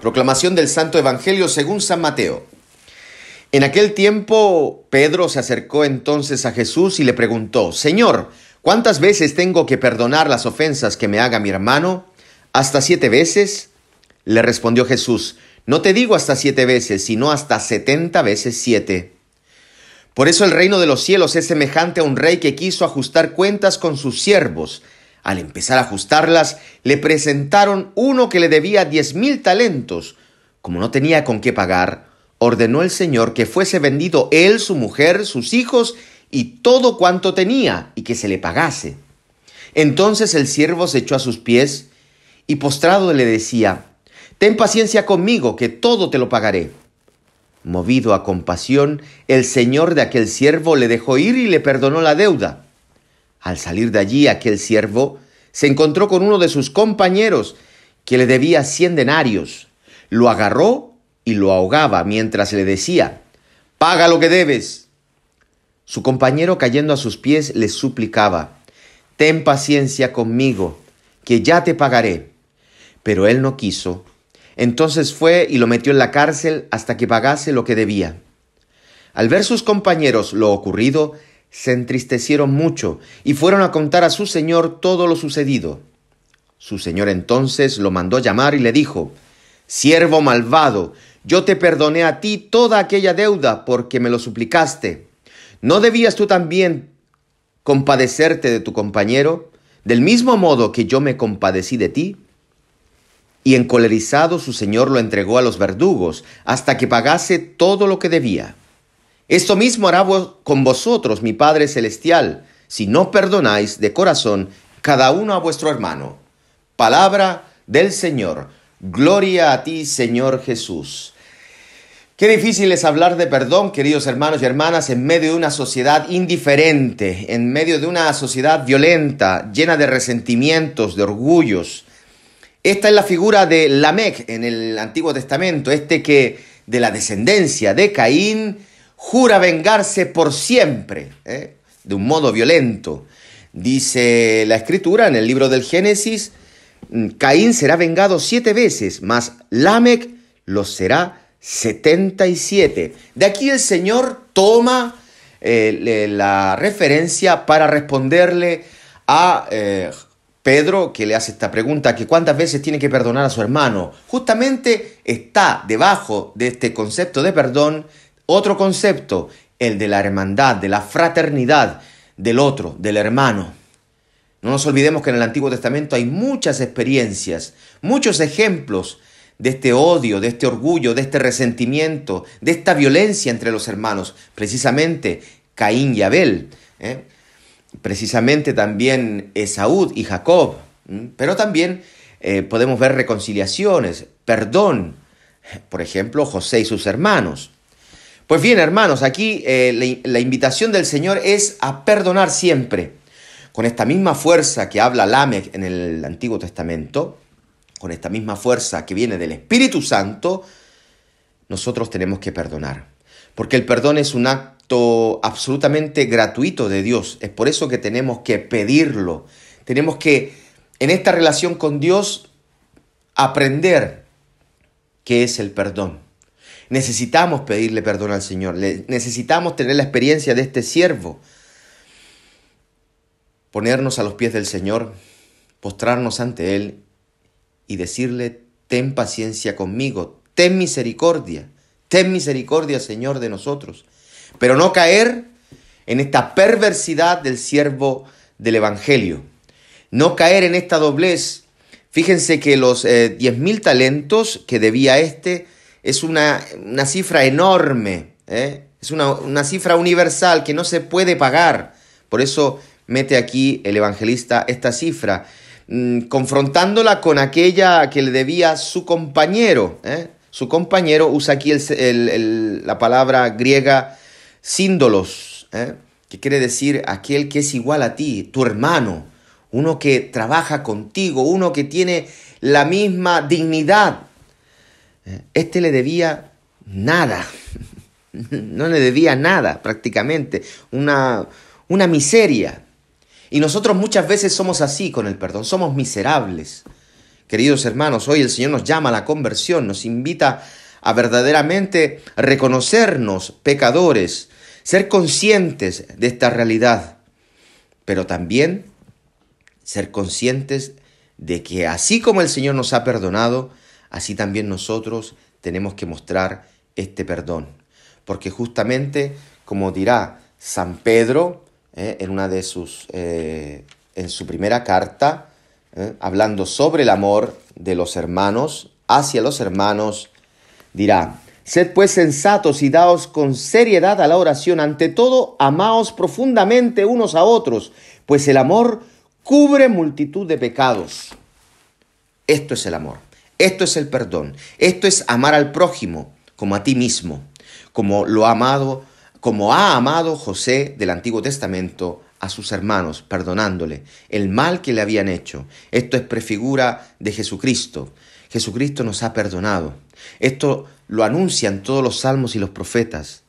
Proclamación del Santo Evangelio según San Mateo. En aquel tiempo Pedro se acercó entonces a Jesús y le preguntó, Señor, ¿cuántas veces tengo que perdonar las ofensas que me haga mi hermano? ¿Hasta siete veces? Le respondió Jesús, no te digo hasta siete veces, sino hasta setenta veces siete. Por eso el reino de los cielos es semejante a un rey que quiso ajustar cuentas con sus siervos. Al empezar a ajustarlas, le presentaron uno que le debía diez mil talentos. Como no tenía con qué pagar, ordenó el Señor que fuese vendido él, su mujer, sus hijos y todo cuanto tenía, y que se le pagase. Entonces el siervo se echó a sus pies y postrado le decía, Ten paciencia conmigo, que todo te lo pagaré. Movido a compasión, el señor de aquel siervo le dejó ir y le perdonó la deuda. Al salir de allí, aquel siervo se encontró con uno de sus compañeros que le debía cien denarios. Lo agarró y lo ahogaba mientras le decía, Paga lo que debes. Su compañero cayendo a sus pies le suplicaba, Ten paciencia conmigo, que ya te pagaré. Pero él no quiso. Entonces fue y lo metió en la cárcel hasta que pagase lo que debía. Al ver sus compañeros lo ocurrido, se entristecieron mucho y fueron a contar a su señor todo lo sucedido. Su señor entonces lo mandó llamar y le dijo, Siervo malvado, yo te perdoné a ti toda aquella deuda porque me lo suplicaste. ¿No debías tú también compadecerte de tu compañero, del mismo modo que yo me compadecí de ti? Y encolerizado su señor lo entregó a los verdugos hasta que pagase todo lo que debía. Esto mismo hará con vosotros mi Padre Celestial, si no perdonáis de corazón cada uno a vuestro hermano. Palabra del Señor. Gloria a ti, Señor Jesús. Qué difícil es hablar de perdón, queridos hermanos y hermanas, en medio de una sociedad indiferente, en medio de una sociedad violenta, llena de resentimientos, de orgullos. Esta es la figura de Lamec en el Antiguo Testamento, este que de la descendencia de Caín jura vengarse por siempre, ¿eh? de un modo violento. Dice la escritura en el libro del Génesis, mm, Caín será vengado siete veces, más Lamec lo será setenta y siete. De aquí el Señor toma eh, la referencia para responderle a eh, Pedro, que le hace esta pregunta, que cuántas veces tiene que perdonar a su hermano. Justamente está debajo de este concepto de perdón otro concepto, el de la hermandad, de la fraternidad del otro, del hermano. No nos olvidemos que en el Antiguo Testamento hay muchas experiencias, muchos ejemplos de este odio, de este orgullo, de este resentimiento, de esta violencia entre los hermanos, precisamente Caín y Abel, ¿eh? precisamente también Esaú y Jacob, pero también eh, podemos ver reconciliaciones, perdón, por ejemplo, José y sus hermanos. Pues bien, hermanos, aquí eh, la, invitación del Señor es a perdonar siempre. Con esta misma fuerza que habla Lamec en el Antiguo Testamento, con esta misma fuerza que viene del Espíritu Santo, nosotros tenemos que perdonar. Porque el perdón es un acto absolutamente gratuito de Dios. Es por eso que tenemos que pedirlo. Tenemos que, en esta relación con Dios, aprender qué es el perdón. Necesitamos pedirle perdón al Señor. necesitamos tener la experiencia de este siervo. Ponernos a los pies del Señor, postrarnos ante Él y decirle, ten paciencia conmigo, ten misericordia, ten misericordia Señor de nosotros. Pero no caer en esta perversidad del siervo del Evangelio. No caer en esta doblez. Fíjense que los eh, diez mil talentos que debía este es una, cifra enorme, ¿eh? es una, cifra universal que no se puede pagar. Por eso mete aquí el evangelista esta cifra, mm, confrontándola con aquella que le debía su compañero. ¿eh? Su compañero usa aquí la palabra griega síndolos, ¿eh? que quiere decir aquel que es igual a ti, tu hermano, uno que trabaja contigo, uno que tiene la misma dignidad. ¿Eh? Este le debía nada, no le debía nada prácticamente, una, miseria. Y nosotros muchas veces somos así con el perdón, somos miserables. Queridos hermanos, hoy el Señor nos llama a la conversión, nos invita a verdaderamente reconocernos pecadores, ser conscientes de esta realidad, pero también ser conscientes de que así como el Señor nos ha perdonado, así también nosotros tenemos que mostrar este perdón. Porque justamente, como dirá San Pedro eh, en una de sus, eh, en su primera carta, eh, hablando sobre el amor de los hermanos, hacia los hermanos, dirá, Sed pues sensatos y daos con seriedad a la oración. Ante todo, amaos profundamente unos a otros, pues el amor cubre multitud de pecados. Esto es el amor. Esto es el perdón. Esto es amar al prójimo como a ti mismo, como lo amado, como ha amado José del Antiguo Testamento a sus hermanos, perdonándole el mal que le habían hecho. Esto es prefigura de Jesucristo. Jesucristo nos ha perdonado. Esto lo anuncian todos los salmos y los profetas,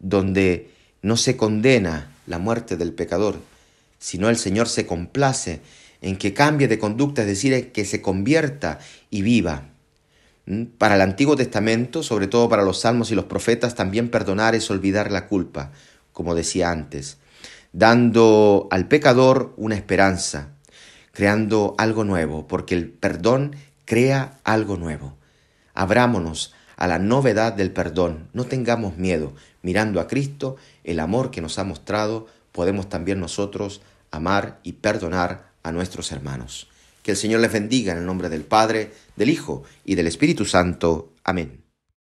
donde no se condena la muerte del pecador, sino el Señor se complace en que cambie de conducta, es decir, que se convierta y viva. ¿Mm? Para el Antiguo Testamento, sobre todo para los salmos y los profetas, también perdonar es olvidar la culpa, como decía antes, dando al pecador una esperanza, creando algo nuevo, porque el perdón crea algo nuevo. Abrámonos a la novedad del perdón, no tengamos miedo, mirando a Cristo, el amor que nos ha mostrado, podemos también nosotros amar y perdonar a nuestros hermanos. Que el Señor les bendiga en el nombre del Padre, del Hijo y del Espíritu Santo. Amén.